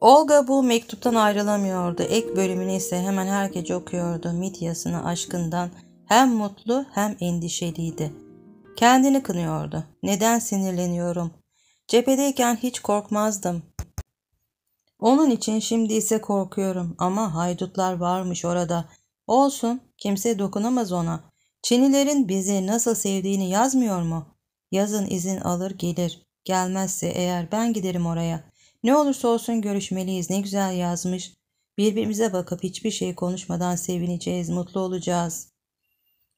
Olga bu mektuptan ayrılamıyordu. Ek bölümünü ise hemen herkes okuyordu. Mityasına aşkından hem mutlu hem endişeliydi. Kendini kınıyordu. Neden sinirleniyorum? Cephedeyken hiç korkmazdım. Onun için şimdi ise korkuyorum ama haydutlar varmış orada. Olsun kimse dokunamaz ona. Çinilerin bizi nasıl sevdiğini yazmıyor mu? Yazın izin alır gelir. Gelmezse eğer ben giderim oraya. Ne olursa olsun görüşmeliyiz ne güzel yazmış. Birbirimize bakıp hiçbir şey konuşmadan sevineceğiz, mutlu olacağız.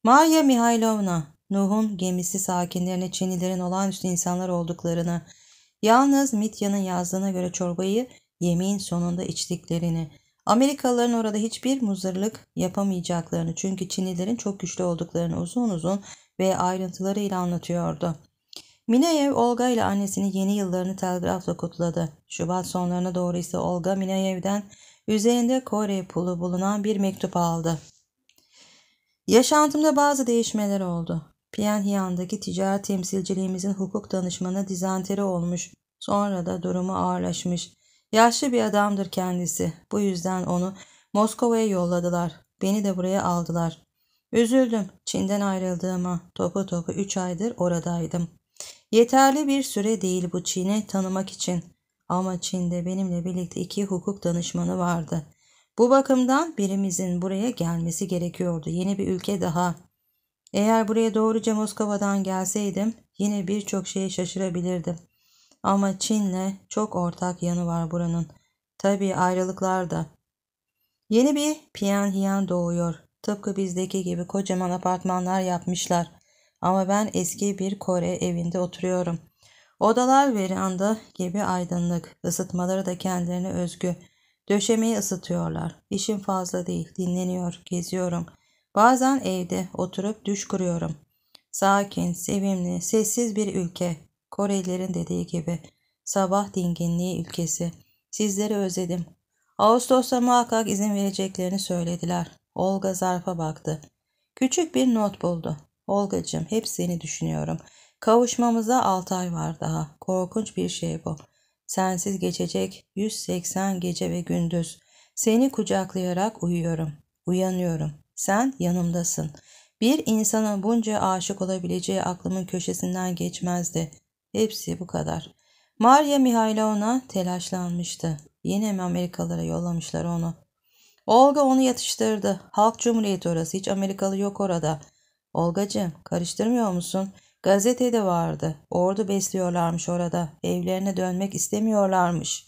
Maria Mihailovna, Nuh'un gemisi sakinlerine Çenilerin olağanüstü insanlar olduklarını, yalnız Mitya'nın yazdığına göre çorbayı yemeğin sonunda içtiklerini, Amerikalıların orada hiçbir muzırlık yapamayacaklarını çünkü Çinlilerin çok güçlü olduklarını uzun uzun ve ayrıntılarıyla anlatıyordu. Mineyev Olga ile annesini yeni yıllarını telgrafla kutladı. Şubat sonlarına doğru ise Olga Mineyev'den üzerinde Kore pulu bulunan bir mektup aldı. Yaşantımda bazı değişmeler oldu. Pyongyang'daki ticaret temsilciliğimizin hukuk danışmanı dizanteri olmuş. Sonra da durumu ağırlaşmış. Yaşlı bir adamdır kendisi. Bu yüzden onu Moskova'ya yolladılar. Beni de buraya aldılar. Üzüldüm. Çin'den ayrıldığıma. Topu topu üç aydır oradaydım.'' Yeterli bir süre değil bu Çin'i tanımak için. Ama Çin'de benimle birlikte iki hukuk danışmanı vardı. Bu bakımdan birimizin buraya gelmesi gerekiyordu. Yeni bir ülke daha. Eğer buraya doğruca Moskova'dan gelseydim yine birçok şeye şaşırabilirdim. Ama Çin'le çok ortak yanı var buranın. Tabii ayrılıklar da. Yeni bir Pian doğuyor. Tıpkı bizdeki gibi kocaman apartmanlar yapmışlar. Ama ben eski bir Kore evinde oturuyorum. Odalar veranda gibi aydınlık. ısıtmaları da kendilerine özgü. Döşemeyi ısıtıyorlar. İşim fazla değil. Dinleniyor, geziyorum. Bazen evde oturup düş kuruyorum. Sakin, sevimli, sessiz bir ülke. Korelilerin dediği gibi. Sabah dinginliği ülkesi. Sizleri özledim. Ağustos'ta muhakkak izin vereceklerini söylediler. Olga zarfa baktı. Küçük bir not buldu. Olgacığım hep seni düşünüyorum. Kavuşmamıza 6 ay var daha. Korkunç bir şey bu. Sensiz geçecek 180 gece ve gündüz. Seni kucaklayarak uyuyorum. Uyanıyorum. Sen yanımdasın. Bir insanın bunca aşık olabileceği aklımın köşesinden geçmezdi. Hepsi bu kadar. Maria Mihailovna telaşlanmıştı. Yine mi Amerikalara yollamışlar onu? Olga onu yatıştırdı. Halk Cumhuriyeti orası. Hiç Amerikalı yok orada. Olgacığım karıştırmıyor musun? Gazetede vardı. Ordu besliyorlarmış orada. Evlerine dönmek istemiyorlarmış.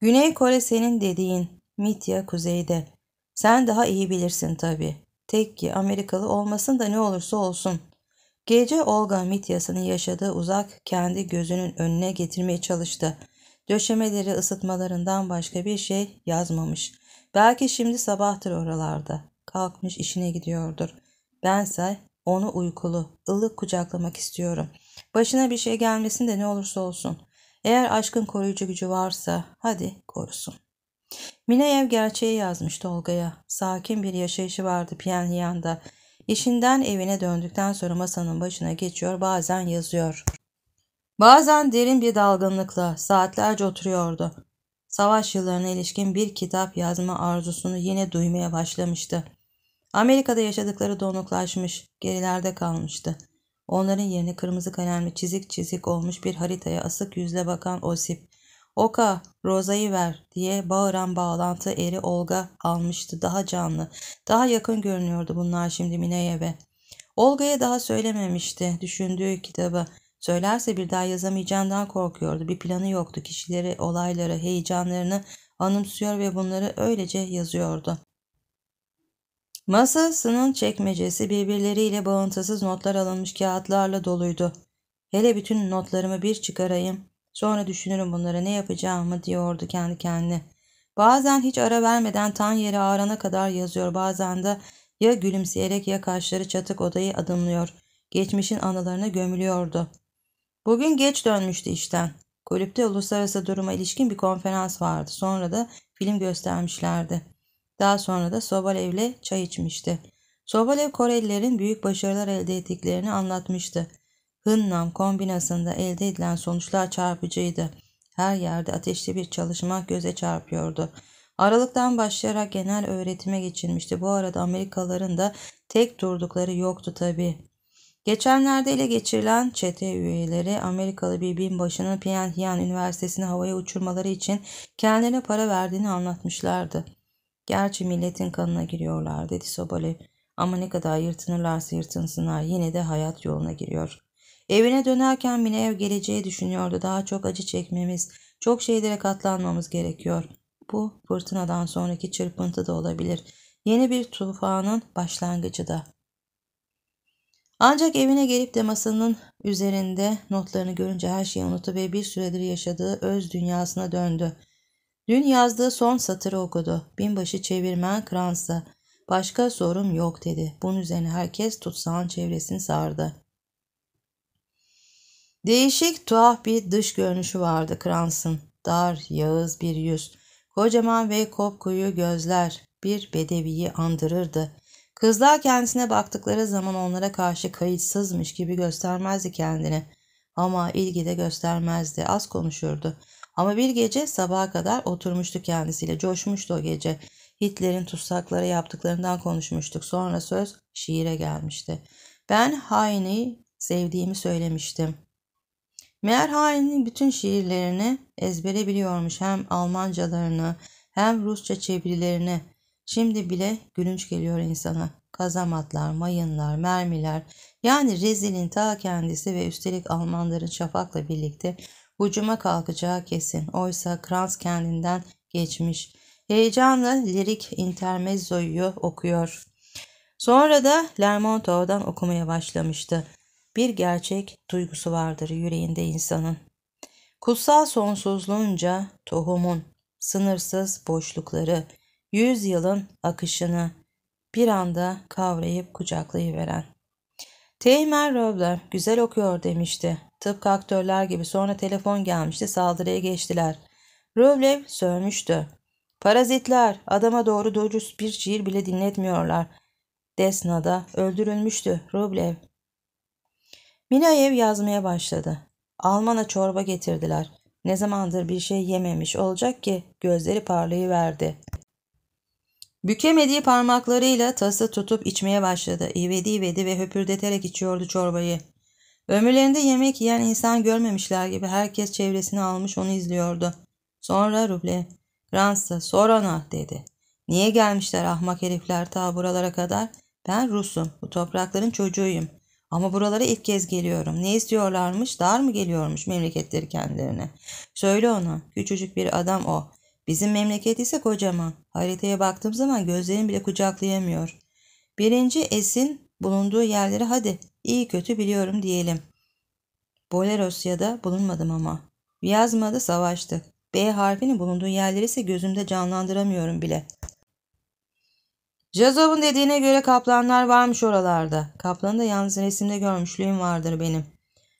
Güney Kore senin dediğin. Mitya kuzeyde. Sen daha iyi bilirsin tabii. Tek ki Amerikalı olmasın da ne olursa olsun. Gece Olga Mityas'ının yaşadığı uzak kendi gözünün önüne getirmeye çalıştı. Döşemeleri ısıtmalarından başka bir şey yazmamış. Belki şimdi sabahtır oralarda. Kalkmış işine gidiyordur. Bense onu uykulu, ılık kucaklamak istiyorum. Başına bir şey gelmesin de ne olursa olsun. Eğer aşkın koruyucu gücü varsa hadi korusun. Mineyev gerçeği yazmış Tolga'ya. Sakin bir yaşayışı vardı Pyongyang'da. İşinden evine döndükten sonra masanın başına geçiyor bazen yazıyor. Bazen derin bir dalgınlıkla saatlerce oturuyordu. Savaş yıllarına ilişkin bir kitap yazma arzusunu yine duymaya başlamıştı. Amerika'da yaşadıkları donuklaşmış, gerilerde kalmıştı. Onların yerine kırmızı kalemle çizik çizik olmuş bir haritaya asık yüzle bakan Osip, Oka, rozayı ver diye bağıran bağlantı eri Olga almıştı. Daha canlı, daha yakın görünüyordu bunlar şimdi Mineye ve Olga'ya daha söylememişti düşündüğü kitabı. Söylerse bir daha yazamayacağından korkuyordu. Bir planı yoktu. Kişileri, olayları, heyecanlarını anımsıyor ve bunları öylece yazıyordu. Masasının çekmecesi birbirleriyle bağıntısız notlar alınmış kağıtlarla doluydu. Hele bütün notlarımı bir çıkarayım. Sonra düşünürüm bunlara ne yapacağımı diyordu kendi kendine. Bazen hiç ara vermeden tan yeri ağrana kadar yazıyor. Bazen de ya gülümseyerek ya kaşları çatık odayı adımlıyor. Geçmişin anılarına gömülüyordu. Bugün geç dönmüştü işten. Kulüpte uluslararası duruma ilişkin bir konferans vardı. Sonra da film göstermişlerdi. Daha sonra da Sobolev ile çay içmişti. Sobolev Korelilerin büyük başarılar elde ettiklerini anlatmıştı. Hınnam kombinasında elde edilen sonuçlar çarpıcıydı. Her yerde ateşli bir çalışma göze çarpıyordu. Aralıktan başlayarak genel öğretime geçilmişti. Bu arada Amerikalıların da tek durdukları yoktu tabi. Geçenlerde ile geçirilen çete üyeleri Amerikalı bir binbaşının Pyongyang Üniversitesi'ni havaya uçurmaları için kendilerine para verdiğini anlatmışlardı. Gerçi milletin kanına giriyorlar dedi Sobolev. Ama ne kadar yırtınırlarsa yırtınsınlar yine de hayat yoluna giriyor. Evine dönerken ev geleceği düşünüyordu. Daha çok acı çekmemiz, çok şeylere katlanmamız gerekiyor. Bu fırtınadan sonraki çırpıntı da olabilir. Yeni bir tufanın başlangıcı da. Ancak evine gelip de masanın üzerinde notlarını görünce her şeyi unuttu ve bir süredir yaşadığı öz dünyasına döndü. Dün yazdığı son satırı okudu. Binbaşı çevirmen Kransa Başka sorum yok dedi. Bunun üzerine herkes tutsağın çevresini sardı. Değişik tuhaf bir dış görünüşü vardı Krans'ın. Dar, yağız bir yüz. Kocaman ve kopkuyu gözler bir bedeviyi andırırdı. Kızlar kendisine baktıkları zaman onlara karşı kayıtsızmış gibi göstermezdi kendini. Ama ilgi de göstermezdi. Az konuşurdu. Ama bir gece sabaha kadar oturmuştu kendisiyle. Coşmuştu o gece. Hitler'in tutsaklara yaptıklarından konuşmuştuk. Sonra söz şiire gelmişti. Ben haini sevdiğimi söylemiştim. Meğer hainin bütün şiirlerini ezbere biliyormuş. Hem Almancalarını hem Rusça çevirilerini. Şimdi bile gülünç geliyor insana. Kazamatlar, mayınlar, mermiler yani rezilin ta kendisi ve üstelik Almanların şafakla birlikte Bucuma kalkacağı kesin. Oysa Kranz kendinden geçmiş. Heyecanla lirik intermezzoyu okuyor. Sonra da Lermontov'dan okumaya başlamıştı. Bir gerçek duygusu vardır yüreğinde insanın. Kutsal sonsuzluğunca tohumun, sınırsız boşlukları, yüzyılın akışını bir anda kavrayıp kucaklayıveren. Teğmen Röbler güzel okuyor demişti. Tıpkı aktörler gibi sonra telefon gelmişti saldırıya geçtiler. Rövlev sövmüştü. Parazitler adama doğru dürüst bir şiir bile dinletmiyorlar. Desna'da öldürülmüştü Rublev. Minayev yazmaya başladı. Alman'a çorba getirdiler. Ne zamandır bir şey yememiş olacak ki gözleri parlayıverdi. Bükemediği parmaklarıyla tası tutup içmeye başladı. İvedi ivedi ve höpürdeterek içiyordu çorbayı. Ömürlerinde yemek yiyen insan görmemişler gibi herkes çevresini almış onu izliyordu. Sonra Ruble, Fransa, Sorona dedi. Niye gelmişler ahmak herifler ta buralara kadar? Ben Rus'um, bu toprakların çocuğuyum. Ama buralara ilk kez geliyorum. Ne istiyorlarmış? Dar mı geliyormuş memleketleri kendilerine? Söyle ona. Küçücük bir adam o. Bizim memleket ise kocaman. Haritaya baktığım zaman gözlerim bile kucaklayamıyor. Birinci Esin bulunduğu yerleri hadi İyi kötü biliyorum diyelim. Bolerosya'da bulunmadım ama. Viyazma'da savaştık. B harfinin bulunduğu yerleri ise gözümde canlandıramıyorum bile. Jazov'un dediğine göre kaplanlar varmış oralarda. Kaplanı da yalnız resimde görmüşlüğüm vardır benim.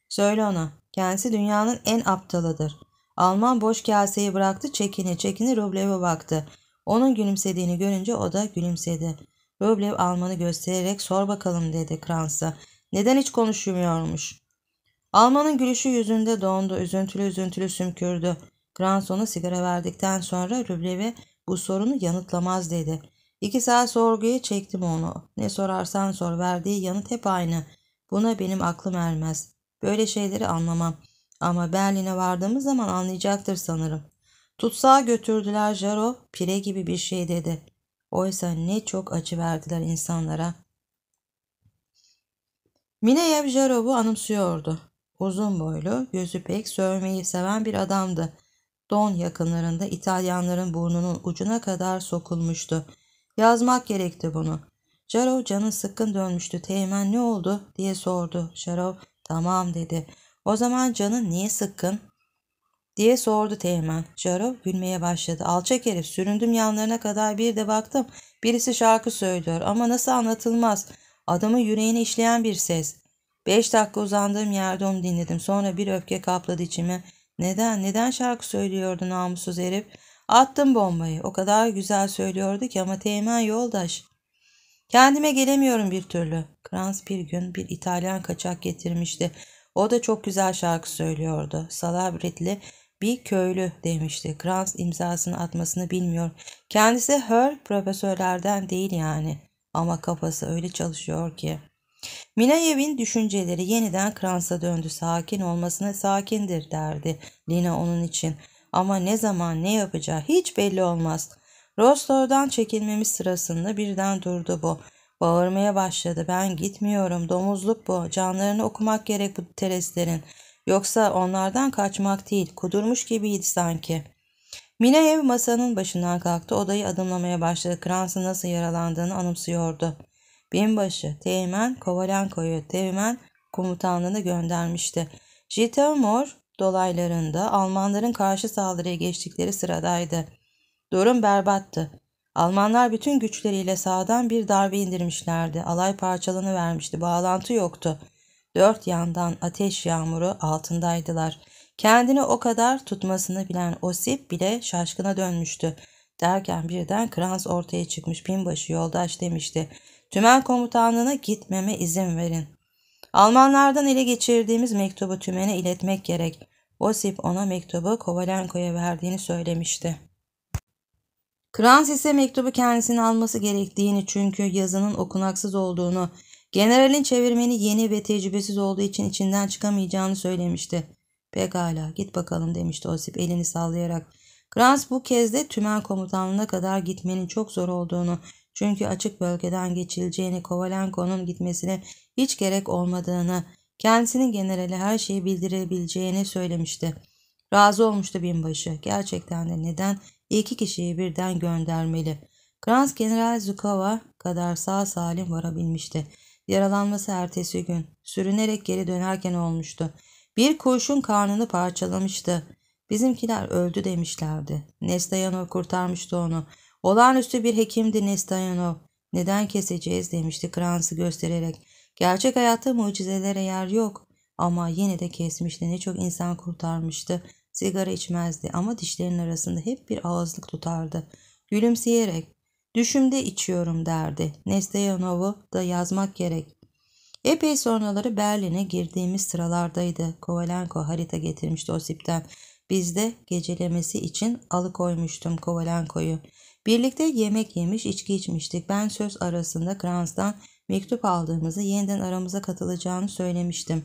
Söyle ona. Kendisi dünyanın en aptalıdır. Alman boş kaseyi bıraktı çekini çekini Rublev'e baktı. Onun gülümsediğini görünce o da gülümsedi. Rublev Alman'ı göstererek sor bakalım dedi Kransa. Neden hiç konuşmuyormuş? Almanın gülüşü yüzünde dondu. Üzüntülü üzüntülü sümkürdü. Granson'a sigara verdikten sonra Rublev'e bu sorunu yanıtlamaz dedi. İki saat sorguya çektim onu. Ne sorarsan sor verdiği yanıt hep aynı. Buna benim aklım ermez. Böyle şeyleri anlamam. Ama Berlin'e vardığımız zaman anlayacaktır sanırım. Tutsağa götürdüler Jaro, pire gibi bir şey dedi. Oysa ne çok acı verdiler insanlara. Mineyev Jarov'u anımsıyordu. Uzun boylu, gözü pek sövmeyi seven bir adamdı. Don yakınlarında İtalyanların burnunun ucuna kadar sokulmuştu. Yazmak gerekti bunu. Jarov canı sıkkın dönmüştü. Teğmen ne oldu diye sordu. Jarov tamam dedi. O zaman canın niye sıkkın? diye sordu Teğmen. Jarov gülmeye başladı. Alçak herif süründüm yanlarına kadar bir de baktım. Birisi şarkı söylüyor ama nasıl anlatılmaz.'' Adamın yüreğine işleyen bir ses. Beş dakika uzandığım yerde onu dinledim. Sonra bir öfke kapladı içimi. Neden, neden şarkı söylüyordu namussuz herif? Attım bombayı. O kadar güzel söylüyordu ki ama Teğmen yoldaş. Kendime gelemiyorum bir türlü. Kranz bir gün bir İtalyan kaçak getirmişti. O da çok güzel şarkı söylüyordu. Salabritli bir köylü demişti. Kranz imzasını atmasını bilmiyor. Kendisi her profesörlerden değil yani. Ama kafası öyle çalışıyor ki. Minayev'in düşünceleri yeniden Kranz'a döndü. Sakin olmasına sakindir derdi Lina onun için. Ama ne zaman ne yapacağı hiç belli olmaz. Rostov'dan çekilmemiz sırasında birden durdu bu. Bağırmaya başladı. Ben gitmiyorum. Domuzluk bu. Canlarını okumak gerek bu terezlerin. Yoksa onlardan kaçmak değil. Kudurmuş gibiydi sanki.'' Mineyev masanın başından kalktı. Odayı adımlamaya başladı. Krans'ın nasıl yaralandığını anımsıyordu. Binbaşı Teğmen Kovalenko'yu Teğmen komutanlığına göndermişti. Jitomir dolaylarında Almanların karşı saldırıya geçtikleri sıradaydı. Durum berbattı. Almanlar bütün güçleriyle sağdan bir darbe indirmişlerdi. Alay parçalanı vermişti. Bağlantı yoktu. Dört yandan ateş yağmuru altındaydılar. Kendini o kadar tutmasını bilen Osip bile şaşkına dönmüştü. Derken birden Krans ortaya çıkmış binbaşı yoldaş demişti. Tümen komutanlığına gitmeme izin verin. Almanlardan ele geçirdiğimiz mektubu tümene iletmek gerek. Osip ona mektubu Kovalenko'ya verdiğini söylemişti. Krans ise mektubu kendisinin alması gerektiğini çünkü yazının okunaksız olduğunu, generalin çevirmeni yeni ve tecrübesiz olduğu için içinden çıkamayacağını söylemişti. Pekala git bakalım demişti Osip elini sallayarak. Grans bu kez de tümen komutanlığına kadar gitmenin çok zor olduğunu çünkü açık bölgeden geçileceğini Kovalenko'nun gitmesine hiç gerek olmadığını kendisinin generale her şeyi bildirebileceğini söylemişti. Razı olmuştu binbaşı. Gerçekten de neden iki kişiyi birden göndermeli? Grans General Zukova kadar sağ salim varabilmişti. Yaralanması ertesi gün sürünerek geri dönerken olmuştu. Bir kurşun karnını parçalamıştı. Bizimkiler öldü demişlerdi. Nestayanov kurtarmıştı onu. Olağanüstü bir hekimdi Nestayanov. Neden keseceğiz demişti Krans'ı göstererek. Gerçek hayatta mucizelere yer yok. Ama yine de kesmişti. Ne çok insan kurtarmıştı. Sigara içmezdi ama dişlerinin arasında hep bir ağızlık tutardı. Gülümseyerek, düşümde içiyorum derdi. Nestayanov'u da yazmak gerek. Epey sonraları Berlin'e girdiğimiz sıralardaydı. Kovalenko harita getirmişti Osip'ten. Biz de gecelemesi için alıkoymuştum Kovalenko'yu. Birlikte yemek yemiş, içki içmiştik. Ben söz arasında Kranz'dan mektup aldığımızı yeniden aramıza katılacağını söylemiştim.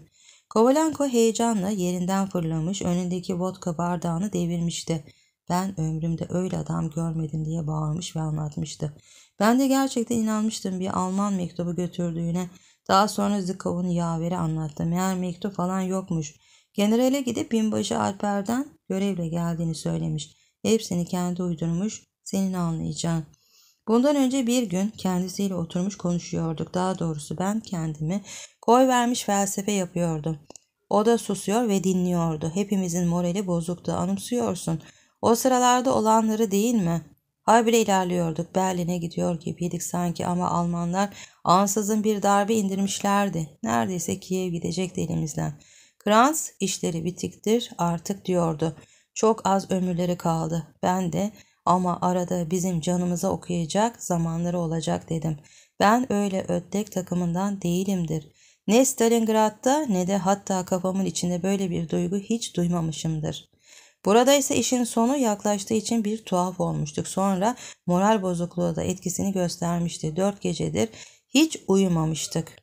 Kovalenko heyecanla yerinden fırlamış, önündeki vodka bardağını devirmişti. Ben ömrümde öyle adam görmedim diye bağırmış ve anlatmıştı. Ben de gerçekten inanmıştım bir Alman mektubu götürdüğüne. Daha sonra Zikov'un yaveri anlattı. Meğer mektup falan yokmuş. Generale gidip binbaşı Alper'den görevle geldiğini söylemiş. Hepsini kendi uydurmuş. Senin anlayacağın. Bundan önce bir gün kendisiyle oturmuş konuşuyorduk. Daha doğrusu ben kendimi koy vermiş felsefe yapıyordum. O da susuyor ve dinliyordu. Hepimizin morali bozuktu. Anımsıyorsun. O sıralarda olanları değil mi? Habire ilerliyorduk. Berlin'e gidiyor gibiydik sanki ama Almanlar Ansızın bir darbe indirmişlerdi. Neredeyse Kiev gidecek elimizden. Krans işleri bitiktir artık diyordu. Çok az ömürleri kaldı. Ben de ama arada bizim canımıza okuyacak zamanları olacak dedim. Ben öyle ötlek takımından değilimdir. Ne Stalingrad'da ne de hatta kafamın içinde böyle bir duygu hiç duymamışımdır. Burada ise işin sonu yaklaştığı için bir tuhaf olmuştuk. Sonra moral bozukluğu da etkisini göstermişti. Dört gecedir hiç uyumamıştık.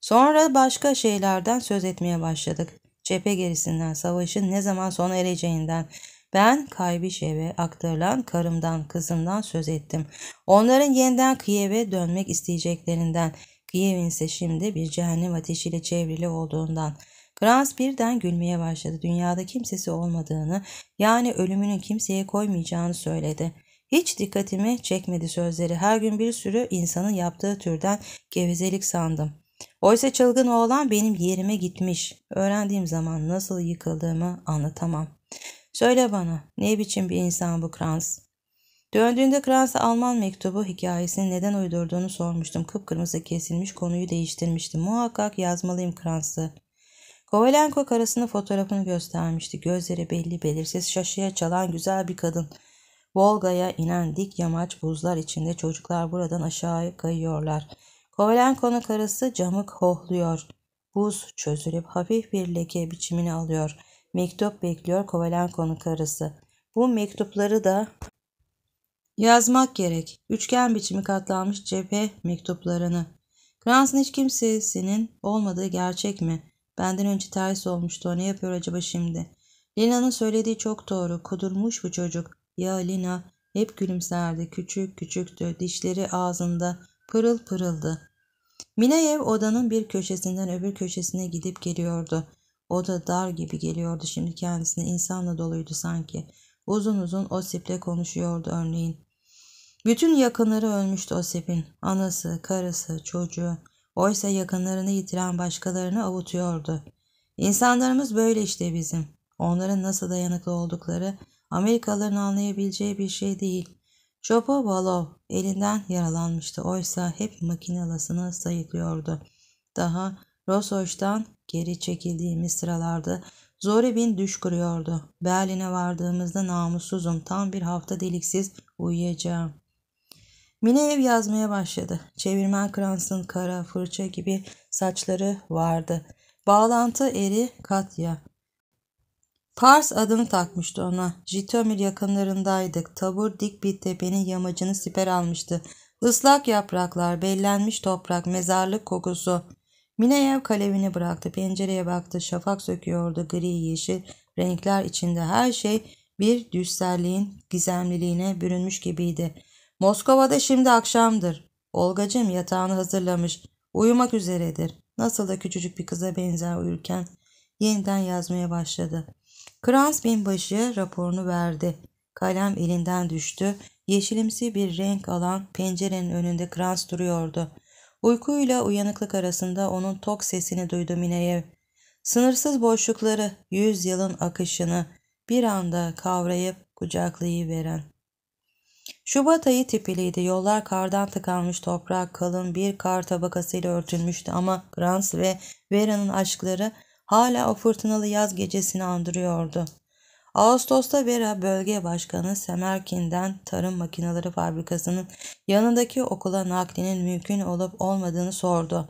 Sonra başka şeylerden söz etmeye başladık. Cephe gerisinden, savaşın ne zaman sona ereceğinden, ben Kaybişev'e aktarılan karımdan, kızından söz ettim. Onların yeniden Kiev'e dönmek isteyeceklerinden, Kiev'in ise şimdi bir cehennem ateşiyle çevrili olduğundan. Krans birden gülmeye başladı. Dünyada kimsesi olmadığını, yani ölümünün kimseye koymayacağını söyledi.'' Hiç dikkatimi çekmedi sözleri. Her gün bir sürü insanın yaptığı türden gevezelik sandım. Oysa çılgın oğlan benim yerime gitmiş. Öğrendiğim zaman nasıl yıkıldığımı anlatamam. Söyle bana ne biçim bir insan bu Krans? Döndüğünde Krans'a Alman mektubu hikayesini neden uydurduğunu sormuştum. Kıpkırmızı kesilmiş konuyu değiştirmişti. Muhakkak yazmalıyım Kranz'ı. Kovalenko karısının fotoğrafını göstermişti. Gözleri belli belirsiz şaşıya çalan güzel bir kadın. Volga'ya inen dik yamaç buzlar içinde çocuklar buradan aşağı kayıyorlar. Kovalenko'nun karısı camı hohluyor. Buz çözülüp hafif bir leke biçimini alıyor. Mektup bekliyor Kovalenko'nun karısı. Bu mektupları da yazmak gerek. Üçgen biçimi katlanmış cephe mektuplarını. Krans'ın hiç kimsesinin olmadığı gerçek mi? Benden önce ters olmuştu. O ne yapıyor acaba şimdi? Lina'nın söylediği çok doğru. Kudurmuş bu çocuk. Ya Lina hep gülümserdi. Küçük küçüktü. Dişleri ağzında pırıl pırıldı. Minayev odanın bir köşesinden öbür köşesine gidip geliyordu. Oda dar gibi geliyordu şimdi kendisine insanla doluydu sanki. Uzun uzun Osip'le konuşuyordu örneğin. Bütün yakınları ölmüştü Osip'in. Anası, karısı, çocuğu. Oysa yakınlarını yitiren başkalarını avutuyordu. İnsanlarımız böyle işte bizim. Onların nasıl dayanıklı oldukları Amerikalıların anlayabileceği bir şey değil. Jopo Balov elinden yaralanmıştı. Oysa hep makinalasını sayıklıyordu. Daha Rosoş'tan geri çekildiğimiz sıralarda Zoribin düş kuruyordu. Berlin'e vardığımızda namussuzum. Tam bir hafta deliksiz uyuyacağım. Mine ev yazmaya başladı. Çevirmen Krans'ın kara fırça gibi saçları vardı. Bağlantı eri Katya. Pars adını takmıştı ona. Jitomir yakınlarındaydık. Tabur dik bir tepenin yamacını siper almıştı. Islak yapraklar, bellenmiş toprak, mezarlık kokusu. Mineyev kalevini bıraktı. Pencereye baktı. Şafak söküyordu. Gri, yeşil renkler içinde her şey bir düsterliğin gizemliliğine bürünmüş gibiydi. Moskova'da şimdi akşamdır. Olgacım yatağını hazırlamış. Uyumak üzeredir. Nasıl da küçücük bir kıza benzer uyurken yeniden yazmaya başladı. Krans binbaşı raporunu verdi. Kalem elinden düştü. Yeşilimsi bir renk alan pencerenin önünde Krans duruyordu. Uykuyla uyanıklık arasında onun tok sesini duydu Mineyev. Sınırsız boşlukları, yüz yılın akışını bir anda kavrayıp kucaklayıveren. Şubat ayı tipiliydi. Yollar kardan tıkanmış toprak kalın bir kar tabakasıyla örtülmüştü ama Grans ve Vera'nın aşkları hala o fırtınalı yaz gecesini andırıyordu. Ağustos'ta Vera bölge başkanı Semerkin'den tarım makineleri fabrikasının yanındaki okula naklinin mümkün olup olmadığını sordu.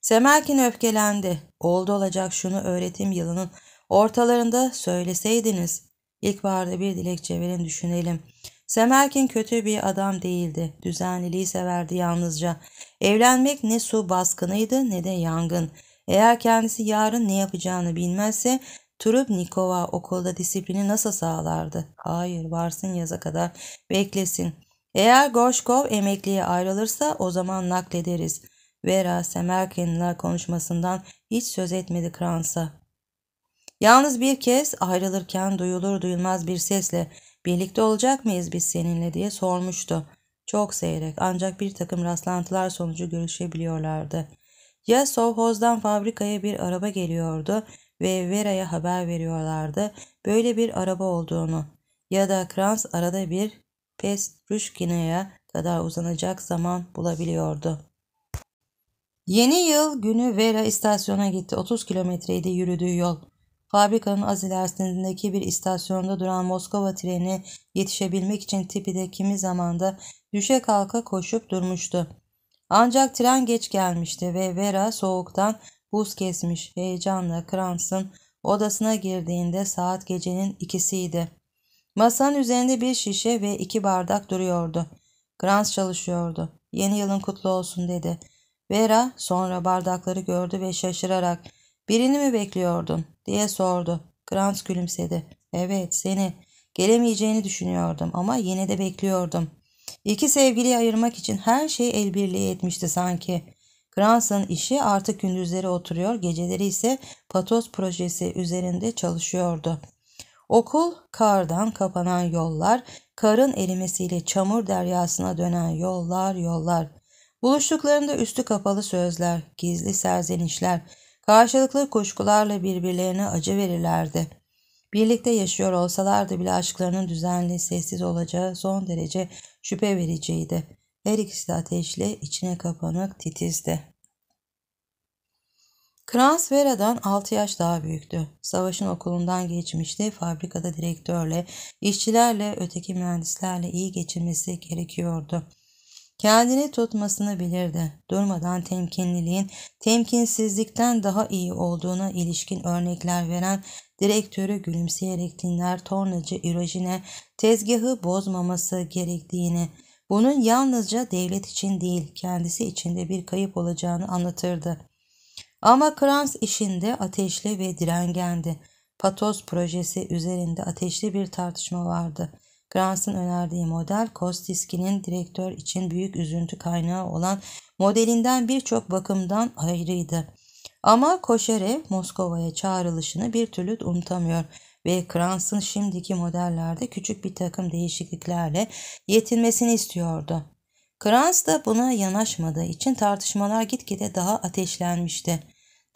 Semerkin öfkelendi. Oldu olacak şunu öğretim yılının ortalarında söyleseydiniz. İlkbaharda bir dilekçe verin düşünelim. Semerkin kötü bir adam değildi. Düzenliliği severdi yalnızca. Evlenmek ne su baskınıydı ne de yangın. Eğer kendisi yarın ne yapacağını bilmezse Trubnikova okulda disiplini nasıl sağlardı? Hayır, varsın yaza kadar beklesin. Eğer Gorşkov emekliye ayrılırsa o zaman naklederiz. Vera Semerkin'le konuşmasından hiç söz etmedi Kransa. Yalnız bir kez ayrılırken duyulur duyulmaz bir sesle birlikte olacak mıyız biz seninle diye sormuştu. Çok seyrek ancak bir takım rastlantılar sonucu görüşebiliyorlardı. Ya sovhozdan fabrikaya bir araba geliyordu ve Vera'ya haber veriyorlardı böyle bir araba olduğunu ya da Kranz arada bir Pestruşkina'ya kadar uzanacak zaman bulabiliyordu. Yeni yıl günü Vera istasyona gitti. 30 kilometreydi yürüdüğü yol. Fabrikanın az ilerisindeki bir istasyonda duran Moskova treni yetişebilmek için tipi de kimi zamanda düşe kalka koşup durmuştu. Ancak tren geç gelmişti ve Vera soğuktan buz kesmiş heyecanla Krantz'ın odasına girdiğinde saat gecenin ikisiydi. Masanın üzerinde bir şişe ve iki bardak duruyordu. Krantz çalışıyordu. Yeni yılın kutlu olsun dedi. Vera sonra bardakları gördü ve şaşırarak birini mi bekliyordun diye sordu. Krantz gülümsedi. Evet seni. Gelemeyeceğini düşünüyordum ama yine de bekliyordum. İki sevgili ayırmak için her şeyi el birliği etmişti sanki. Grans'ın işi artık gündüzleri oturuyor, geceleri ise patos projesi üzerinde çalışıyordu. Okul, kardan kapanan yollar, karın erimesiyle çamur deryasına dönen yollar yollar. Buluştuklarında üstü kapalı sözler, gizli serzenişler, karşılıklı kuşkularla birbirlerine acı verirlerdi. Birlikte yaşıyor olsalardı bile aşklarının düzenli, sessiz olacağı son derece şüphe vereceğiydi. Her ikisi de ateşli, içine kapanık, titizdi. Kranz Vera'dan 6 yaş daha büyüktü. Savaşın okulundan geçmişti. Fabrikada direktörle, işçilerle, öteki mühendislerle iyi geçinmesi gerekiyordu. Kendini tutmasını bilirdi. Durmadan temkinliliğin temkinsizlikten daha iyi olduğuna ilişkin örnekler veren direktörü gülümseyerek dinler tornacı irojine tezgahı bozmaması gerektiğini, bunun yalnızca devlet için değil kendisi için de bir kayıp olacağını anlatırdı. Ama Kranz işinde ateşli ve direngendi. Patos projesi üzerinde ateşli bir tartışma vardı. Kranz'ın önerdiği model Kostiski'nin direktör için büyük üzüntü kaynağı olan modelinden birçok bakımdan ayrıydı. Ama Koşerev Moskova'ya çağrılışını bir türlü unutamıyor ve Kranz'ın şimdiki modellerde küçük bir takım değişikliklerle yetinmesini istiyordu. Kranz da buna yanaşmadığı için tartışmalar gitgide daha ateşlenmişti.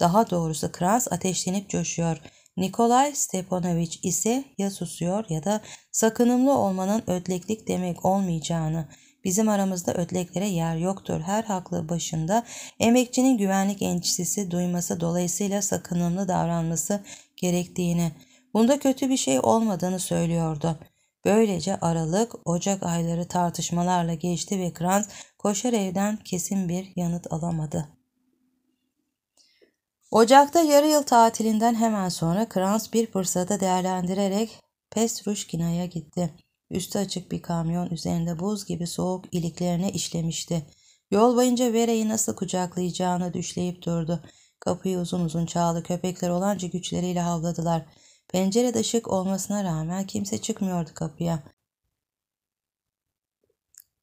Daha doğrusu Kranz ateşlenip coşuyor. Nikolay Stepanovich ise ya susuyor ya da sakınımlı olmanın ödleklik demek olmayacağını, Bizim aramızda ötleklere yer yoktur. Her haklı başında emekçinin güvenlik endişesi duyması dolayısıyla sakınımlı davranması gerektiğini, bunda kötü bir şey olmadığını söylüyordu. Böylece Aralık, Ocak ayları tartışmalarla geçti ve Grant koşar evden kesin bir yanıt alamadı. Ocak'ta yarı yıl tatilinden hemen sonra Krans bir fırsatı değerlendirerek Pestruşkina'ya gitti. Üstü açık bir kamyon üzerinde buz gibi soğuk iliklerine işlemişti. Yol boyunca Vera'yı nasıl kucaklayacağını düşleyip durdu. Kapıyı uzun uzun çaldı. Köpekler olanca güçleriyle havladılar. Pencere ışık olmasına rağmen kimse çıkmıyordu kapıya.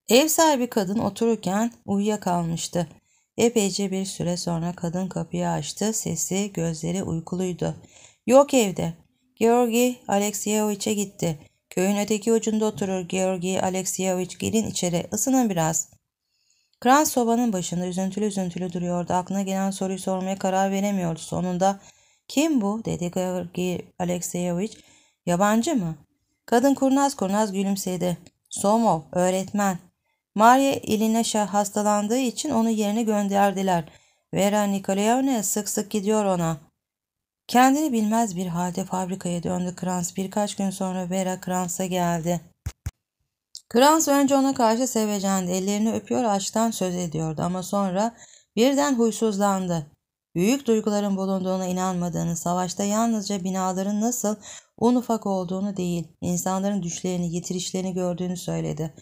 Ev sahibi kadın otururken uyuyakalmıştı. Epeyce bir süre sonra kadın kapıyı açtı. Sesi, gözleri uykuluydu. Yok evde. Georgi Alekseyeviç'e gitti. Köyün öteki ucunda oturur Georgi Alekseyevich gelin içeri ısının biraz. Kran sobanın başında üzüntülü üzüntülü duruyordu. Aklına gelen soruyu sormaya karar veremiyordu. Sonunda kim bu dedi Georgi Alekseyevich. Yabancı mı? Kadın kurnaz kurnaz gülümsedi. Somov öğretmen. Maria İlineşa hastalandığı için onu yerine gönderdiler. Vera Nikolayevna sık sık gidiyor ona. Kendini bilmez bir halde fabrikaya döndü Krans. Birkaç gün sonra Vera Krans'a geldi. Krans önce ona karşı sevecendi. Ellerini öpüyor açtan söz ediyordu ama sonra birden huysuzlandı. Büyük duyguların bulunduğuna inanmadığını, savaşta yalnızca binaların nasıl un ufak olduğunu değil, insanların düşlerini, yitirişlerini gördüğünü söyledi.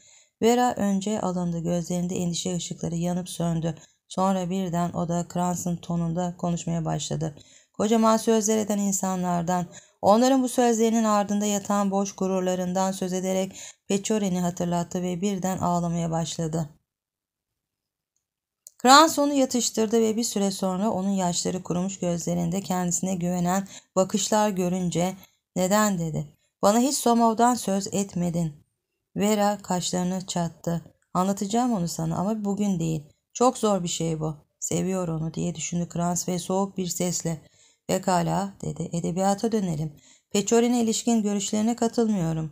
Vera önce alındı, gözlerinde endişe ışıkları yanıp söndü. Sonra birden o da Krans'ın tonunda konuşmaya başladı. Kocaman sözler eden insanlardan, onların bu sözlerinin ardında yatan boş gururlarından söz ederek Peçoren'i hatırlattı ve birden ağlamaya başladı. Krans onu yatıştırdı ve bir süre sonra onun yaşları kurumuş gözlerinde kendisine güvenen bakışlar görünce neden dedi. Bana hiç Somov'dan söz etmedin. Vera kaşlarını çattı. Anlatacağım onu sana ama bugün değil. Çok zor bir şey bu. Seviyor onu diye düşündü Krans ve soğuk bir sesle. Pekala dedi. Edebiyata dönelim. Peçorin'e ilişkin görüşlerine katılmıyorum.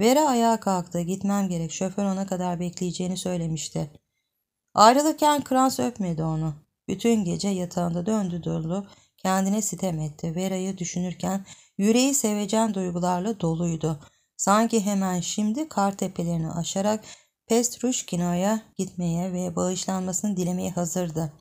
Vera ayağa kalktı. Gitmem gerek. Şoför ona kadar bekleyeceğini söylemişti. Ayrılırken Krans öpmedi onu. Bütün gece yatağında döndü durdu. Kendine sitem etti. Vera'yı düşünürken yüreği sevecen duygularla doluydu. Sanki hemen şimdi kar tepelerini aşarak Pestruşkino'ya gitmeye ve bağışlanmasını dilemeye hazırdı.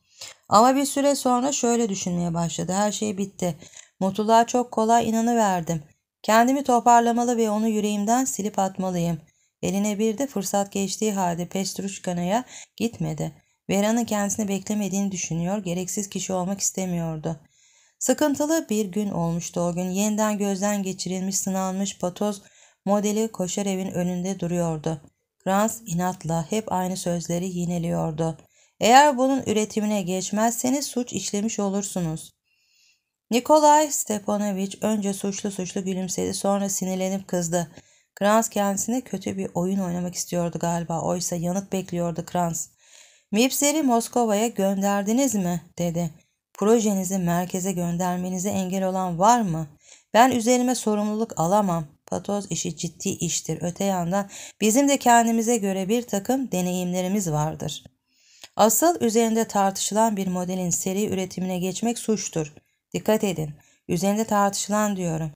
Ama bir süre sonra şöyle düşünmeye başladı. Her şey bitti. Mutluluğa çok kolay inanıverdim. Kendimi toparlamalı ve onu yüreğimden silip atmalıyım. Eline bir de fırsat geçtiği halde Pestruşkana'ya gitmedi. Vera'nın kendisini beklemediğini düşünüyor, gereksiz kişi olmak istemiyordu. Sıkıntılı bir gün olmuştu o gün. Yeniden gözden geçirilmiş, sınanmış patoz modeli koşar evin önünde duruyordu. Grans inatla hep aynı sözleri yineliyordu. Eğer bunun üretimine geçmezseniz suç işlemiş olursunuz. Nikolay Stepanovich önce suçlu suçlu gülümsedi sonra sinirlenip kızdı. Kranz kendisine kötü bir oyun oynamak istiyordu galiba. Oysa yanıt bekliyordu Kranz. Mipser'i Moskova'ya gönderdiniz mi? dedi. Projenizi merkeze göndermenize engel olan var mı? Ben üzerime sorumluluk alamam. Patoz işi ciddi iştir. Öte yandan bizim de kendimize göre bir takım deneyimlerimiz vardır.'' Asıl üzerinde tartışılan bir modelin seri üretimine geçmek suçtur. Dikkat edin. Üzerinde tartışılan diyorum.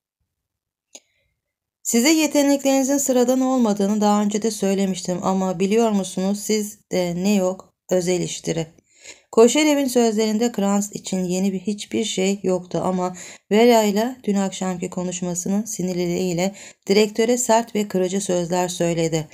Size yeteneklerinizin sıradan olmadığını daha önce de söylemiştim ama biliyor musunuz sizde ne yok? Özel işleri. Koşerev'in sözlerinde Kranz için yeni bir hiçbir şey yoktu ama Vera ile dün akşamki konuşmasının sinirliliğiyle direktöre sert ve kırıcı sözler söyledi.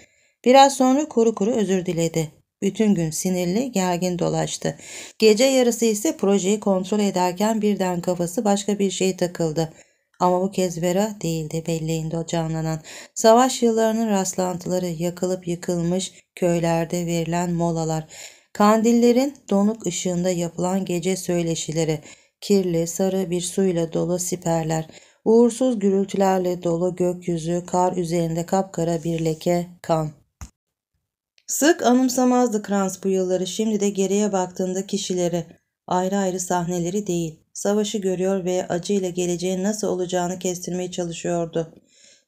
Biraz sonra kuru kuru özür diledi. Bütün gün sinirli, gergin dolaştı. Gece yarısı ise projeyi kontrol ederken birden kafası başka bir şey takıldı. Ama bu kez Vera değildi belleğinde o canlanan. Savaş yıllarının rastlantıları, yakılıp yıkılmış köylerde verilen molalar, kandillerin donuk ışığında yapılan gece söyleşileri, kirli sarı bir suyla dolu siperler, uğursuz gürültülerle dolu gökyüzü, kar üzerinde kapkara bir leke, kan. Sık anımsamazdı Krans bu yılları şimdi de geriye baktığında kişileri, ayrı ayrı sahneleri değil, savaşı görüyor ve acıyla geleceğin nasıl olacağını kestirmeye çalışıyordu.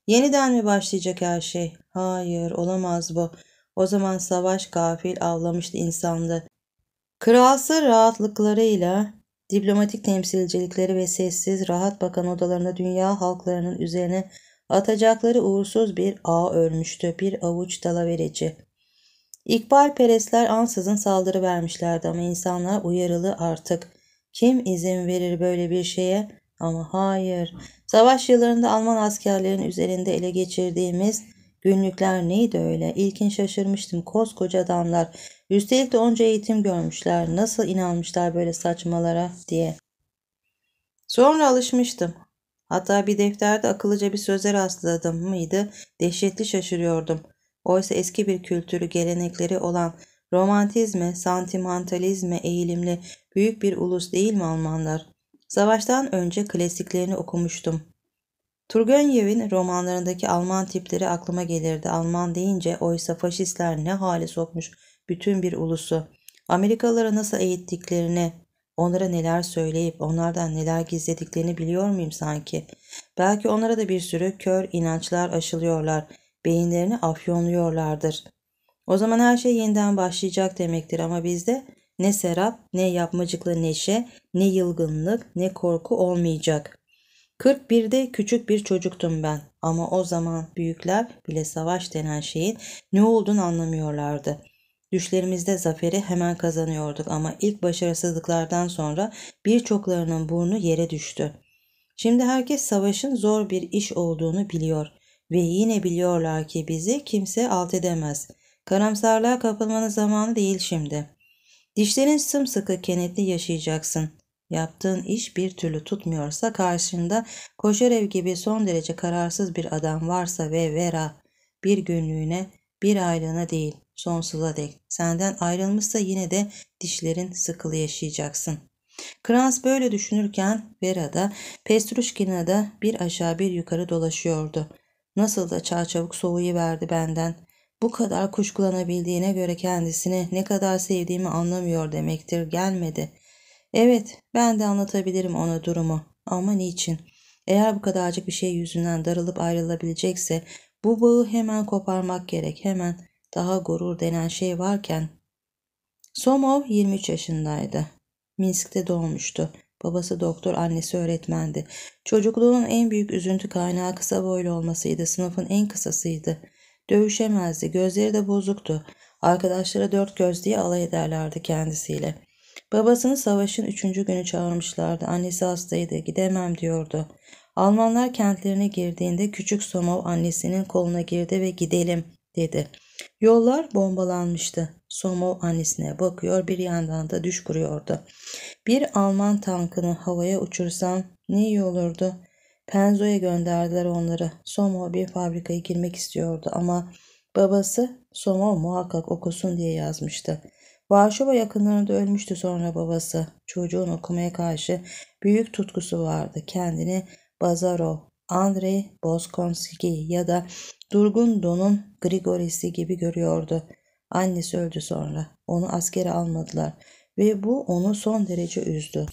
Yeniden mi başlayacak her şey? Hayır, olamaz bu. O zaman savaş gafil avlamıştı insandı. Kralsı rahatlıklarıyla, diplomatik temsilcilikleri ve sessiz, rahat bakan odalarında dünya halklarının üzerine atacakları uğursuz bir ağ örmüştü, bir avuç dalavereci. İkbal İkbalperestler ansızın saldırı vermişlerdi ama insanlar uyarılı artık. Kim izin verir böyle bir şeye? Ama hayır. Savaş yıllarında Alman askerlerin üzerinde ele geçirdiğimiz günlükler neydi öyle? İlkin şaşırmıştım. Koskoca adamlar. Üstelik de onca eğitim görmüşler. Nasıl inanmışlar böyle saçmalara diye. Sonra alışmıştım. Hatta bir defterde akıllıca bir söze rastladım mıydı? Dehşetli şaşırıyordum. Oysa eski bir kültürü, gelenekleri olan romantizme, sentimentalizme eğilimli büyük bir ulus değil mi Almanlar? Savaştan önce klasiklerini okumuştum. Turgenev'in romanlarındaki Alman tipleri aklıma gelirdi. Alman deyince oysa faşistler ne hale sokmuş bütün bir ulusu. Amerikalılara nasıl eğittiklerini, onlara neler söyleyip onlardan neler gizlediklerini biliyor muyum sanki? Belki onlara da bir sürü kör inançlar aşılıyorlar.'' beyinlerini afyonluyorlardır. O zaman her şey yeniden başlayacak demektir ama bizde ne serap, ne yapmacıklı neşe, ne yılgınlık, ne korku olmayacak. 41'de küçük bir çocuktum ben ama o zaman büyükler bile savaş denen şeyin ne olduğunu anlamıyorlardı. Düşlerimizde zaferi hemen kazanıyorduk ama ilk başarısızlıklardan sonra birçoklarının burnu yere düştü. Şimdi herkes savaşın zor bir iş olduğunu biliyor. Ve yine biliyorlar ki bizi kimse alt edemez. Karamsarlığa kapılmanın zamanı değil şimdi. Dişlerin sımsıkı kenetli yaşayacaksın. Yaptığın iş bir türlü tutmuyorsa karşında Koşerev gibi son derece kararsız bir adam varsa ve Vera bir günlüğüne bir aylığına değil sonsuza dek senden ayrılmışsa yine de dişlerin sıkılı yaşayacaksın. Krans böyle düşünürken Vera da Pestruşkina da bir aşağı bir yukarı dolaşıyordu. Nasıl da çarçabuk verdi benden. Bu kadar kuşkulanabildiğine göre kendisini ne kadar sevdiğimi anlamıyor demektir gelmedi. Evet ben de anlatabilirim ona durumu ama niçin? Eğer bu kadarcık bir şey yüzünden darılıp ayrılabilecekse bu bağı hemen koparmak gerek hemen daha gurur denen şey varken. Somov 23 yaşındaydı. Minsk'te doğmuştu. Babası doktor, annesi öğretmendi. Çocukluğunun en büyük üzüntü kaynağı kısa boylu olmasıydı. Sınıfın en kısasıydı. Dövüşemezdi. Gözleri de bozuktu. Arkadaşlara dört göz diye alay ederlerdi kendisiyle. Babasını savaşın üçüncü günü çağırmışlardı. Annesi hastaydı. Gidemem diyordu. Almanlar kentlerine girdiğinde küçük Somov annesinin koluna girdi ve gidelim dedi. Yollar bombalanmıştı. Somo annesine bakıyor bir yandan da düş kuruyordu. Bir Alman tankını havaya uçursam ne iyi olurdu. Penzo'ya gönderdiler onları. Somo bir fabrikaya girmek istiyordu ama babası Somo muhakkak okusun diye yazmıştı. Varşova yakınlarında ölmüştü sonra babası. Çocuğun okumaya karşı büyük tutkusu vardı. Kendini Bazaro, Andrei Boskonski ya da Durgun Don'un Grigorisi gibi görüyordu. Annesi öldü sonra. Onu askere almadılar ve bu onu son derece üzdü.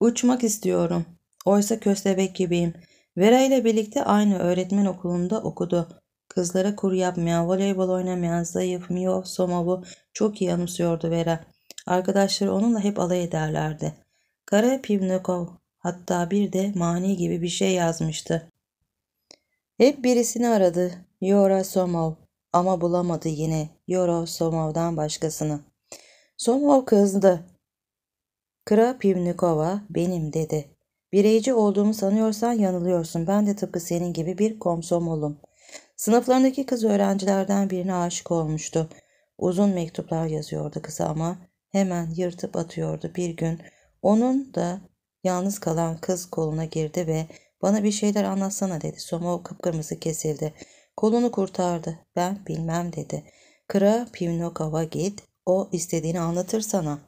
Uçmak istiyorum. Oysa köstebek gibiyim. Vera ile birlikte aynı öğretmen okulunda okudu. Kızlara kur yapmayan, voleybol oynamayan, zayıf, miyop, somavu çok iyi anımsıyordu Vera. Arkadaşları onunla hep alay ederlerdi. Kara Pivnikov hatta bir de mani gibi bir şey yazmıştı. Hep birisini aradı. Yora Somov. Ama bulamadı yine Yoro Somov'dan başkasını. Somov kızdı. Krapivnikova benim dedi. Bireyci olduğumu sanıyorsan yanılıyorsun. Ben de tıpkı senin gibi bir komsomolum. Sınıflarındaki kız öğrencilerden birine aşık olmuştu. Uzun mektuplar yazıyordu kıza ama hemen yırtıp atıyordu bir gün. Onun da yalnız kalan kız koluna girdi ve bana bir şeyler anlatsana dedi. Somov kıpkırmızı kesildi. Kolunu kurtardı. Ben bilmem dedi. Kıra Pivnokov'a git. O istediğini anlatır sana.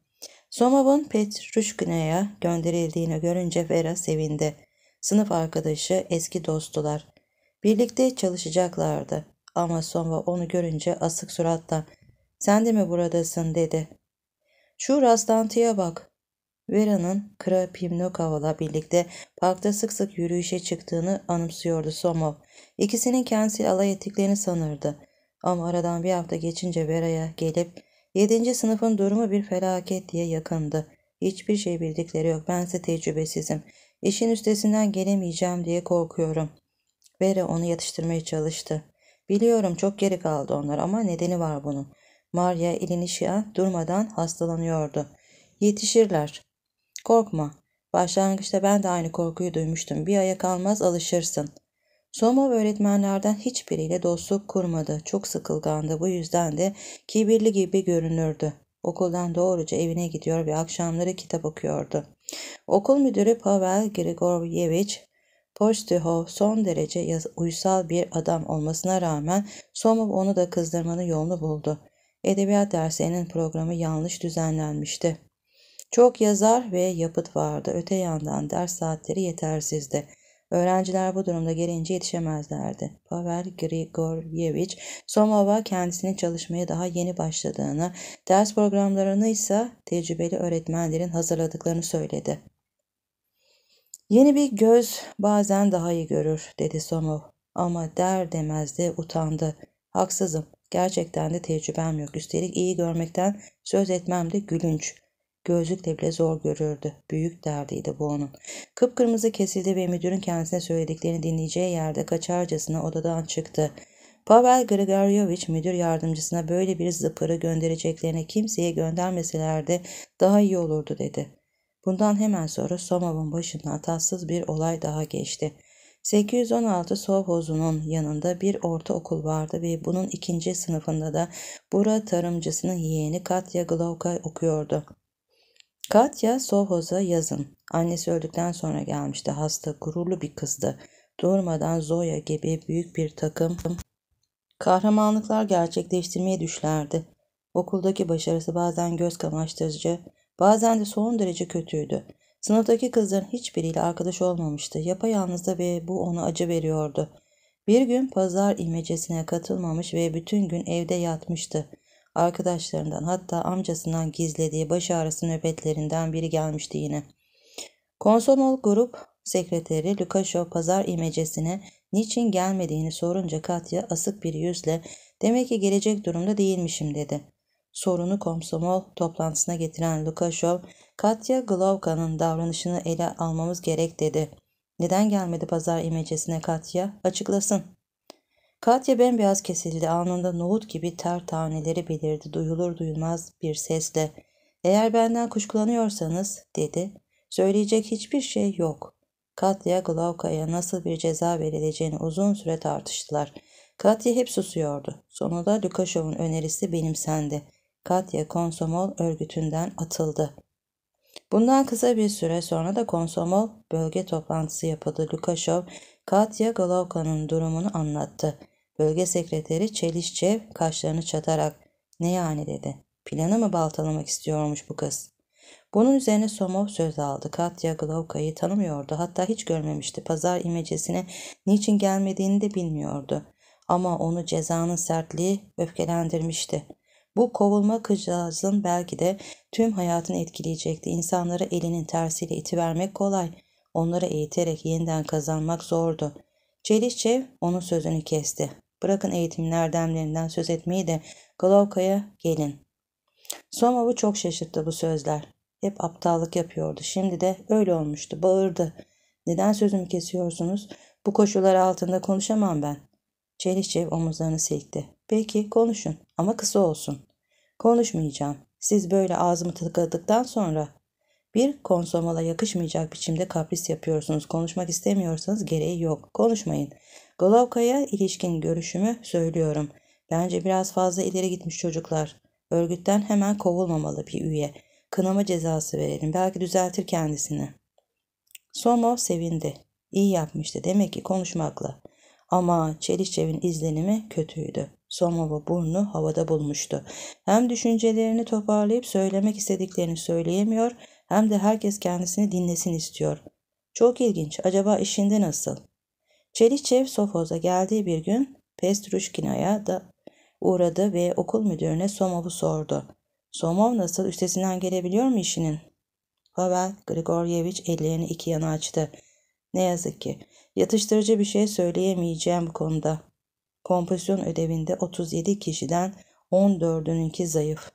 Somov'un Petruşkina'ya gönderildiğini görünce Vera sevindi. Sınıf arkadaşı eski dostular. Birlikte çalışacaklardı. Ama Somov onu görünce asık suratla ''Sen de mi buradasın?'' dedi. ''Şu rastlantıya bak. Vera'nın Krapivnikova'la birlikte parkta sık sık yürüyüşe çıktığını anımsıyordu Somov. İkisinin kendisi alay ettiklerini sanırdı. Ama aradan bir hafta geçince Vera'ya gelip 7. sınıfın durumu bir felaket diye yakındı. Hiçbir şey bildikleri yok. Bense tecrübesizim. İşin üstesinden gelemeyeceğim diye korkuyorum. Vera onu yatıştırmaya çalıştı. Biliyorum çok geri kaldı onlar ama nedeni var bunun. Maria Ilinişia durmadan hastalanıyordu. Yetişirler. Korkma. Başlangıçta ben de aynı korkuyu duymuştum. Bir aya kalmaz alışırsın. Somov öğretmenlerden hiçbiriyle dostluk kurmadı. Çok sıkılgandı. Bu yüzden de kibirli gibi görünürdü. Okuldan doğruca evine gidiyor ve akşamları kitap okuyordu. Okul müdürü Pavel Grigoryevich Postihov son derece uysal bir adam olmasına rağmen Somov onu da kızdırmanın yolunu buldu. Edebiyat dersinin programı yanlış düzenlenmişti. Çok yazar ve yapıt vardı. Öte yandan ders saatleri yetersizdi. Öğrenciler bu durumda gelince yetişemezlerdi. Pavel Grigoryevich Somova kendisinin çalışmaya daha yeni başladığını, ders programlarını ise tecrübeli öğretmenlerin hazırladıklarını söyledi. Yeni bir göz bazen daha iyi görür dedi Somov ama der demez de utandı. Haksızım. Gerçekten de tecrübem yok. Üstelik iyi görmekten söz etmem de gülünç. Gözlükle bile zor görürdü. Büyük derdiydi bu onun. Kıpkırmızı kesildi ve müdürün kendisine söylediklerini dinleyeceği yerde kaçarcasına odadan çıktı. Pavel Grigoryovich müdür yardımcısına böyle bir zıpırı göndereceklerine kimseye göndermeselerdi daha iyi olurdu dedi. Bundan hemen sonra Somov'un başından tatsız bir olay daha geçti. 816 Sovhoz'unun yanında bir ortaokul vardı ve bunun ikinci sınıfında da Bura tarımcısının yeğeni Katya Glovka okuyordu. Katya Sohoz'a yazın. Annesi öldükten sonra gelmişti. Hasta, gururlu bir kızdı. Durmadan Zoya gibi büyük bir takım kahramanlıklar gerçekleştirmeye düşlerdi. Okuldaki başarısı bazen göz kamaştırıcı, bazen de son derece kötüydü. Sınıftaki kızların hiçbiriyle arkadaş olmamıştı. Yapayalnızdı ve bu ona acı veriyordu. Bir gün pazar imecesine katılmamış ve bütün gün evde yatmıştı. Arkadaşlarından hatta amcasından gizlediği baş ağrısı nöbetlerinden biri gelmişti yine. Konsomol grup sekreteri Lukasho pazar imecesine niçin gelmediğini sorunca Katya asık bir yüzle demek ki gelecek durumda değilmişim dedi. Sorunu komsomol toplantısına getiren Lukashov, Katya Glovka'nın davranışını ele almamız gerek dedi. Neden gelmedi pazar imecesine Katya? Açıklasın. Katya bembeyaz kesildi. Anında nohut gibi ter taneleri belirdi. Duyulur duyulmaz bir sesle. Eğer benden kuşkulanıyorsanız dedi. Söyleyecek hiçbir şey yok. Katya Glauka'ya nasıl bir ceza verileceğini uzun süre tartıştılar. Katya hep susuyordu. Sonunda Lukashov'un önerisi benimsendi. Katya Konsomol örgütünden atıldı. Bundan kısa bir süre sonra da Konsomol bölge toplantısı yapıldı. Lukashov, Katya Galauka'nın durumunu anlattı. Bölge sekreteri Çelişçev kaşlarını çatarak ne yani dedi. Planı mı baltalamak istiyormuş bu kız? Bunun üzerine Somov söz aldı. Katya Glovka'yı tanımıyordu. Hatta hiç görmemişti. Pazar imecesine niçin gelmediğini de bilmiyordu. Ama onu cezanın sertliği öfkelendirmişti. Bu kovulma kızcağızın belki de tüm hayatını etkileyecekti. İnsanlara elinin tersiyle itivermek kolay. Onları eğiterek yeniden kazanmak zordu. Çelişçev onun sözünü kesti. Bırakın eğitimin erdemlerinden söz etmeyi de Golovka'ya gelin. Somov'u çok şaşırttı bu sözler. Hep aptallık yapıyordu. Şimdi de öyle olmuştu. Bağırdı. Neden sözümü kesiyorsunuz? Bu koşullar altında konuşamam ben. Çelişçev omuzlarını silkti. Peki konuşun ama kısa olsun. Konuşmayacağım. Siz böyle ağzımı tıkadıktan sonra bir konsomala yakışmayacak biçimde kapris yapıyorsunuz. Konuşmak istemiyorsanız gereği yok. Konuşmayın. Golovka'ya ilişkin görüşümü söylüyorum. Bence biraz fazla ileri gitmiş çocuklar. Örgütten hemen kovulmamalı bir üye. Kınama cezası verelim. Belki düzeltir kendisini. Somo sevindi. İyi yapmıştı demek ki konuşmakla. Ama Çelişçev'in izlenimi kötüydü. Somova burnu havada bulmuştu. Hem düşüncelerini toparlayıp söylemek istediklerini söyleyemiyor hem de herkes kendisini dinlesin istiyor. Çok ilginç. Acaba işinde nasıl? Çeliçev Sofoz'a geldiği bir gün Pestruşkina'ya da uğradı ve okul müdürüne Somov'u sordu. Somov nasıl üstesinden gelebiliyor mu işinin? Pavel Grigoryevich ellerini iki yana açtı. Ne yazık ki yatıştırıcı bir şey söyleyemeyeceğim bu konuda. Kompozisyon ödevinde 37 kişiden 14'ününki zayıf.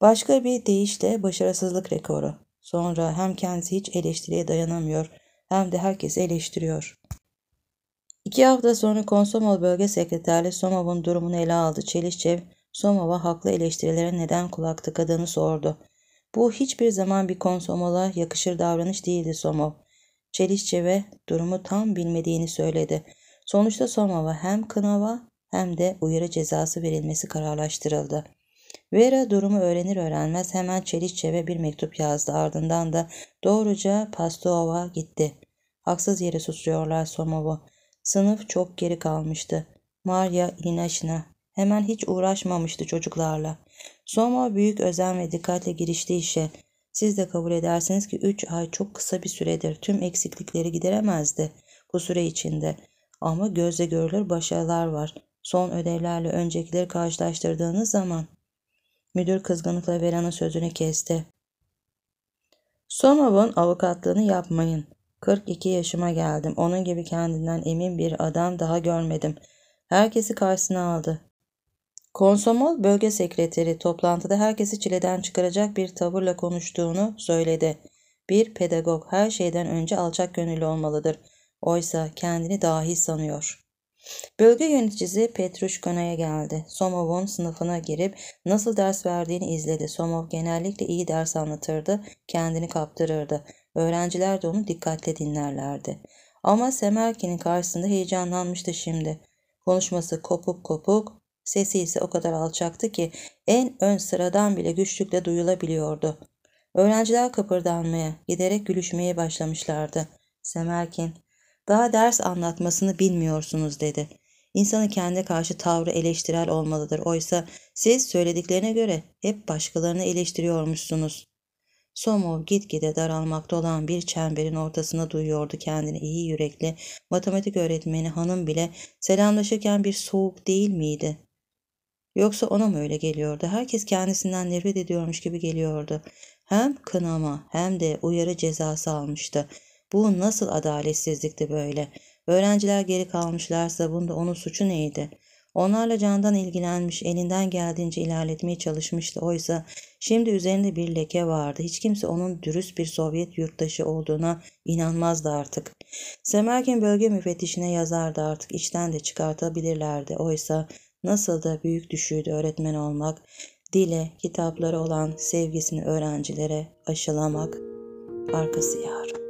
Başka bir deyişle başarısızlık rekoru. Sonra hem kendisi hiç eleştiriye dayanamıyor hem de herkes eleştiriyor. İki hafta sonra Konsomol Bölge Sekreterliği Somov'un durumunu ele aldı. Çelişçev, Somov'a haklı eleştirilere neden kulak tıkadığını sordu. Bu hiçbir zaman bir Konsomol'a yakışır davranış değildi Somov. Çelişçev'e durumu tam bilmediğini söyledi. Sonuçta Somov'a hem kınava hem de uyarı cezası verilmesi kararlaştırıldı. Vera durumu öğrenir öğrenmez hemen Çelişçev'e bir mektup yazdı. Ardından da doğruca Pastov'a gitti. Haksız yere susuyorlar Somov'u. Sınıf çok geri kalmıştı. Maria inaçına. Hemen hiç uğraşmamıştı çocuklarla. Soma büyük özen ve dikkatle girişti işe. Siz de kabul edersiniz ki 3 ay çok kısa bir süredir tüm eksiklikleri gideremezdi bu süre içinde. Ama gözle görülür başarılar var. Son ödevlerle öncekileri karşılaştırdığınız zaman. Müdür kızgınlıkla Vera'nın sözünü kesti. Somov'un avukatlığını yapmayın. 42 yaşıma geldim. Onun gibi kendinden emin bir adam daha görmedim. Herkesi karşısına aldı. Konsomol bölge sekreteri toplantıda herkesi çileden çıkaracak bir tavırla konuştuğunu söyledi. Bir pedagog her şeyden önce alçak gönüllü olmalıdır. Oysa kendini dahi sanıyor. Bölge yöneticisi Petruşkona'ya geldi. Somov'un sınıfına girip nasıl ders verdiğini izledi. Somov genellikle iyi ders anlatırdı, kendini kaptırırdı. Öğrenciler de onu dikkatle dinlerlerdi. Ama Semerkin'in karşısında heyecanlanmıştı şimdi. Konuşması kopuk kopuk, sesi ise o kadar alçaktı ki en ön sıradan bile güçlükle duyulabiliyordu. Öğrenciler kıpırdanmaya, giderek gülüşmeye başlamışlardı. Semerkin, daha ders anlatmasını bilmiyorsunuz dedi. İnsanı kendi karşı tavrı eleştirel olmalıdır. Oysa siz söylediklerine göre hep başkalarını eleştiriyormuşsunuz. Somov gitgide daralmakta olan bir çemberin ortasında duyuyordu kendini iyi yürekli. Matematik öğretmeni hanım bile selamlaşırken bir soğuk değil miydi? Yoksa ona mı öyle geliyordu? Herkes kendisinden nefret ediyormuş gibi geliyordu. Hem kınama hem de uyarı cezası almıştı. Bu nasıl adaletsizlikti böyle? Öğrenciler geri kalmışlarsa bunda onun suçu neydi? Onlarla candan ilgilenmiş, elinden geldiğince ilerletmeye çalışmıştı. Oysa şimdi üzerinde bir leke vardı. Hiç kimse onun dürüst bir Sovyet yurttaşı olduğuna inanmazdı artık. Semerkin bölge müfettişine yazardı artık. içten de çıkartabilirlerdi. Oysa nasıl da büyük düşüydü öğretmen olmak, dile, kitapları olan sevgisini öğrencilere aşılamak, arkası yar.